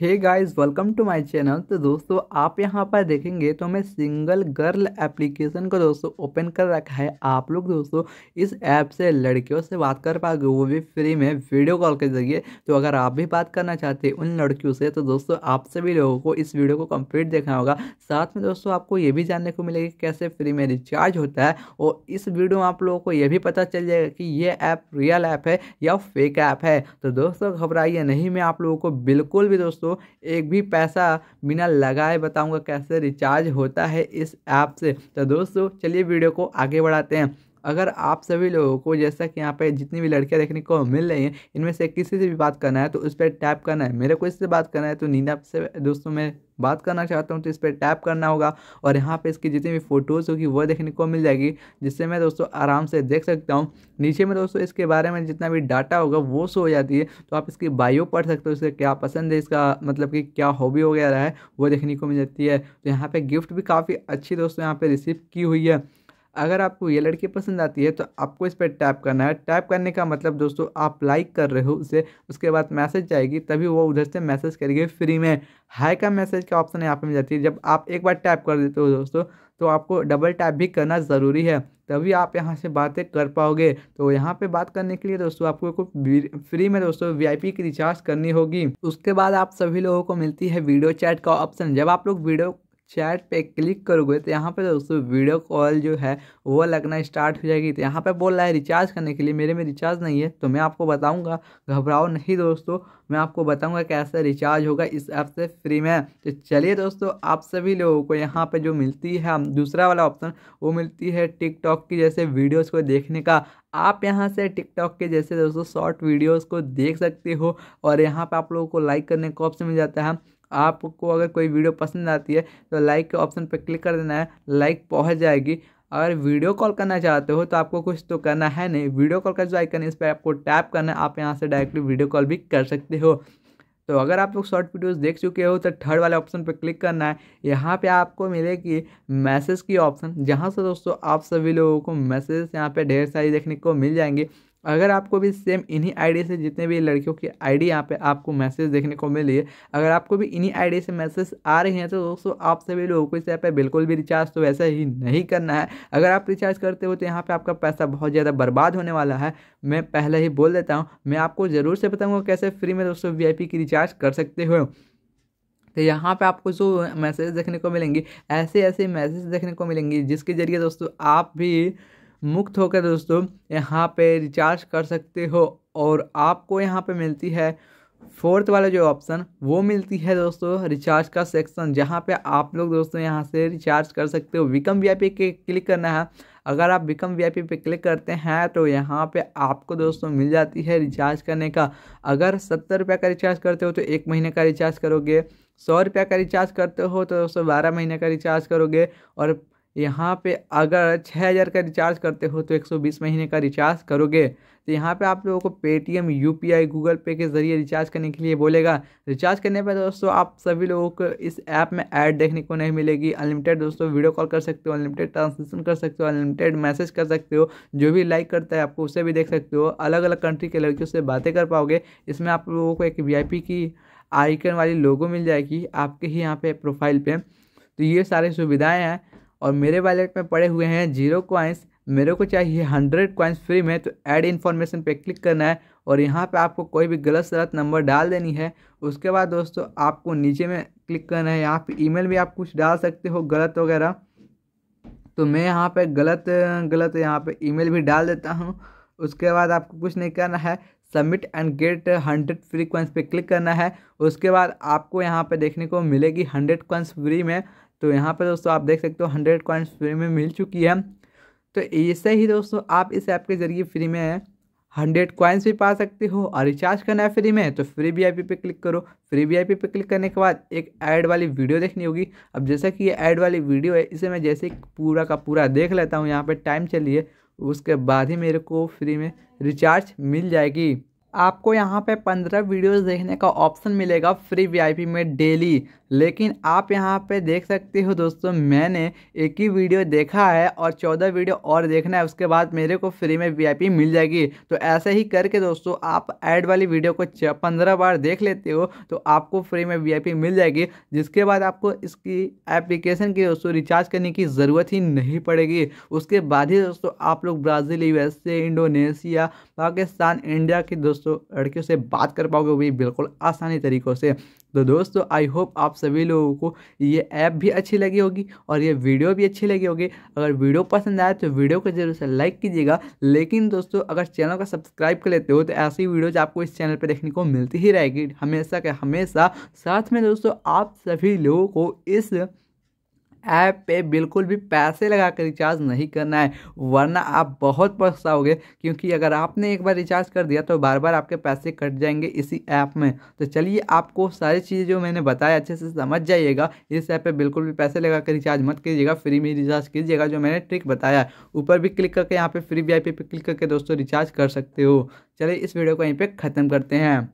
hey guys welcome to my channel तो दोस्तों आप यहां पर देखेंगे तो मैं सिंगल गर्ल एप्लीकेशन को दोस्तों ओपन कर रखा है आप लोग दोस्तों इस ऐप से लड़कियों से बात कर पाओगे वो भी फ्री में वीडियो कॉल के जरिए तो अगर आप भी बात करना चाहते हैं उन लड़कियों से तो दोस्तों आप सभी लोगों को इस वीडियो को कम्प्लीट देखना होगा साथ में दोस्तों आपको ये भी जानने को मिलेगा कैसे फ्री में रिचार्ज होता है और इस वीडियो में आप लोगों को ये भी पता चल जाएगा कि ये ऐप रियल ऐप है या फेक ऐप है तो दोस्तों घबराइए नहीं मैं आप लोगों को बिल्कुल भी दोस्तों दोस्तों एक भी पैसा बिना लगाए बताऊंगा कैसे रिचार्ज होता है इस ऐप से तो दोस्तों चलिए वीडियो को आगे बढ़ाते हैं अगर आप सभी लोगों को जैसा कि यहाँ पे जितनी भी लड़कियाँ देखने को मिल रही हैं इनमें से किसी से भी बात करना है तो उस पर टैप करना है मेरे को इससे बात करना है तो नीना से दोस्तों में बात करना चाहता हूँ तो इस पर टैप करना होगा और यहाँ पे इसकी जितनी भी फ़ोटोज़ होगी वो देखने को मिल जाएगी जिससे मैं दोस्तों आराम से देख सकता हूँ नीचे में दोस्तों इसके बारे में जितना भी डाटा होगा वो सो हो जाती है तो आप इसकी बायो पढ़ सकते हो इसे क्या पसंद है इसका मतलब कि क्या हॉबी वगैरह है वो देखने को मिल जाती है तो यहाँ पर गिफ्ट भी काफ़ी अच्छी दोस्तों यहाँ पर रिसीव की हुई है अगर आपको ये लड़की पसंद आती है तो आपको इस पर टैप करना है टैप करने का मतलब दोस्तों आप लाइक कर रहे हो उसे उसके बाद मैसेज जाएगी तभी वो उधर से मैसेज करेगी फ्री में हाई का मैसेज का ऑप्शन यहाँ पर मिल जाती है जब आप एक बार टैप कर देते हो दोस्तों तो आपको डबल टैप भी करना ज़रूरी है तभी आप यहाँ से बातें कर पाओगे तो यहाँ पे बात करने के लिए दोस्तों आपको फ्री में दोस्तों वीआईपी की रिचार्ज करनी होगी उसके बाद आप सभी लोगों को मिलती है वीडियो चैट का ऑप्शन जब आप लोग वीडियो चैट पे क्लिक करोगे तो यहाँ पे दोस्तों वीडियो कॉल जो है वो लगना स्टार्ट हो जाएगी तो यहाँ पे बोल रहा है रिचार्ज करने के लिए मेरे में रिचार्ज नहीं है तो मैं आपको बताऊँगा घबराओ नहीं दोस्तों मैं आपको बताऊँगा कैसे रिचार्ज होगा इस ऐप से फ्री में तो चलिए दोस्तों आप सभी लोगों को यहाँ पर जो मिलती है दूसरा वाला ऑप्शन वो मिलती है टिकटॉक की जैसे वीडियोज़ को देखने का आप यहाँ से टिकटॉक के जैसे दोस्तों शॉर्ट वीडियोस को देख सकते हो और यहाँ पे आप लोगों को लाइक करने का ऑप्शन मिल जाता है आपको अगर कोई वीडियो पसंद आती है तो लाइक के ऑप्शन पर क्लिक कर देना है लाइक पहुँच जाएगी अगर वीडियो कॉल करना चाहते हो तो आपको कुछ तो करना है नहीं वीडियो कॉल का जो आइकन है इस पर आपको टैप करना है आप यहाँ से डायरेक्टली वीडियो कॉल भी कर सकते हो तो अगर आप लोग शॉर्ट वीडियोस देख चुके हो तो थर्ड वाले ऑप्शन पर क्लिक करना है यहाँ पे आपको मिलेगी मैसेज की ऑप्शन जहाँ से दोस्तों आप सभी लोगों को मैसेज यहाँ पे ढेर सारी देखने को मिल जाएंगे अगर आपको भी सेम इन्हीं आईडी से जितने भी लड़कियों की आईडी यहाँ पर आपको मैसेज देखने को मिली है अगर आपको भी इन्हीं आईडी से मैसेज आ रहे हैं तो दोस्तों आप सभी लोगों को इस ऐप पर बिल्कुल भी रिचार्ज तो वैसा ही नहीं करना है अगर आप रिचार्ज करते हो तो यहाँ पर आपका पैसा बहुत ज़्यादा बर्बाद होने वाला है मैं पहले ही बोल देता हूँ मैं आपको ज़रूर से बताऊँगा कैसे फ्री में दोस्तों वी की रिचार्ज कर सकते हो तो यहाँ पे आपको जो मैसेज देखने को मिलेंगे ऐसे ऐसे मैसेज देखने को मिलेंगे जिसके ज़रिए दोस्तों आप भी मुक्त होकर दोस्तों यहाँ पे रिचार्ज कर सकते हो और आपको यहाँ पे मिलती है फोर्थ वाला जो ऑप्शन वो मिलती है दोस्तों रिचार्ज का सेक्शन जहाँ पे आप लोग दोस्तों यहाँ से रिचार्ज कर सकते हो विकम वी के क्लिक करना है अगर आप विकम वी पे क्लिक करते हैं तो यहाँ पे आपको दोस्तों मिल जाती है रिचार्ज करने का अगर सत्तर रुपये का रिचार्ज करते हो तो एक महीने का रिचार्ज करोगे सौ रुपये का रिचार्ज करते हो तो दोस्तों बारह महीने का रिचार्ज करोगे और यहाँ पे अगर छः हज़ार का रिचार्ज करते हो तो एक सौ बीस महीने का रिचार्ज करोगे तो यहाँ पे आप लोगों को पेटीएम यू पी गूगल पे के ज़रिए रिचार्ज करने के लिए बोलेगा रिचार्ज करने पर दोस्तों आप सभी लोगों को इस ऐप में ऐड देखने को नहीं मिलेगी अनलिमिटेड दोस्तों वीडियो कॉल कर सकते हो अनलिमिटेड ट्रांसलेशन कर सकते हो अनलिमिटेड मैसेज कर सकते हो जो भी लाइक करता है आपको उसे भी देख सकते हो अलग अलग कंट्री के लड़कियों से बातें कर पाओगे इसमें आप लोगों को एक वी की आइकन वाली लोगो मिल जाएगी आपके ही यहाँ पे प्रोफाइल पर तो ये सारी सुविधाएँ हैं और मेरे वैलेट में पड़े हुए हैं जीरो क्वाइंस मेरे को चाहिए हंड्रेड क्वाइंस फ्री में तो ऐड इन्फॉर्मेशन पे क्लिक करना है और यहाँ पे आपको कोई भी गलत सलत नंबर डाल देनी है उसके बाद दोस्तों आपको नीचे में क्लिक करना है यहाँ पे ईमेल भी आप कुछ डाल सकते हो गलत वगैरह तो मैं यहाँ पे गलत गलत यहाँ पे ईमेल भी डाल देता हूँ उसके बाद आपको कुछ नहीं करना है submit and get hundred free coins पे क्लिक करना है उसके बाद आपको यहाँ पे देखने को मिलेगी हंड्रेड कॉइंस फ्री में तो यहाँ पे दोस्तों आप देख सकते हो हंड्रेड कॉइंस फ्री में मिल चुकी है तो ऐसे ही दोस्तों आप इस ऐप के ज़रिए फ्री में हंड्रेड कॉइंस भी पा सकते हो और रिचार्ज करना है फ्री में तो फ्री वी आई पी पे क्लिक करो फ्री वी आई पी पे क्लिक करने के बाद एक ऐड वाली वीडियो देखनी होगी अब जैसा कि ये ऐड वाली वीडियो है इसे मैं जैसे पूरा का पूरा देख लेता हूँ यहाँ पर टाइम चलिए उसके बाद ही मेरे को फ्री में रिचार्ज मिल जाएगी आपको यहाँ पे पंद्रह वीडियोस देखने का ऑप्शन मिलेगा फ्री वीआईपी में डेली लेकिन आप यहाँ पे देख सकते हो दोस्तों मैंने एक ही वीडियो देखा है और चौदह वीडियो और देखना है उसके बाद मेरे को फ्री में वीआईपी मिल जाएगी तो ऐसे ही करके दोस्तों आप ऐड वाली वीडियो को पंद्रह बार देख लेते हो तो आपको फ्री में वी मिल जाएगी जिसके बाद आपको इसकी एप्लीकेशन की दोस्तों रिचार्ज करने की ज़रूरत ही नहीं पड़ेगी उसके बाद ही दोस्तों आप लोग ब्राज़ील यू इंडोनेशिया पाकिस्तान इंडिया की दोस्तों दोस्तों लड़कियों से बात कर पाओगे भी बिल्कुल आसानी तरीक़ों से तो दोस्तों आई होप आप सभी लोगों को ये ऐप भी अच्छी लगी होगी और ये वीडियो भी अच्छी लगी होगी अगर वीडियो पसंद आए तो वीडियो को जरूर से लाइक कीजिएगा लेकिन दोस्तों अगर चैनल का सब्सक्राइब कर लेते हो तो ऐसी वीडियोज आपको इस चैनल पर देखने को मिलती ही रहेगी हमेशा के हमेशा साथ में दोस्तों आप सभी लोगों को इस ऐप पे बिल्कुल भी पैसे लगा कर रिचार्ज नहीं करना है वरना आप बहुत पछताओगे क्योंकि अगर आपने एक बार रिचार्ज कर दिया तो बार बार आपके पैसे कट जाएंगे इसी ऐप में तो चलिए आपको सारी चीज़ें जो मैंने बताया अच्छे से समझ जाइएगा इस ऐप पर बिल्कुल भी पैसे लगा कर रिचार्ज मत कीजिएगा फ्री में रिचार्ज कीजिएगा जो मैंने ट्रिक बताया ऊपर भी क्लिक करके यहाँ पर फ्री वी पर क्लिक करके दोस्तों रिचार्ज कर सकते हो चलिए इस वीडियो को यहीं पर ख़त्म करते हैं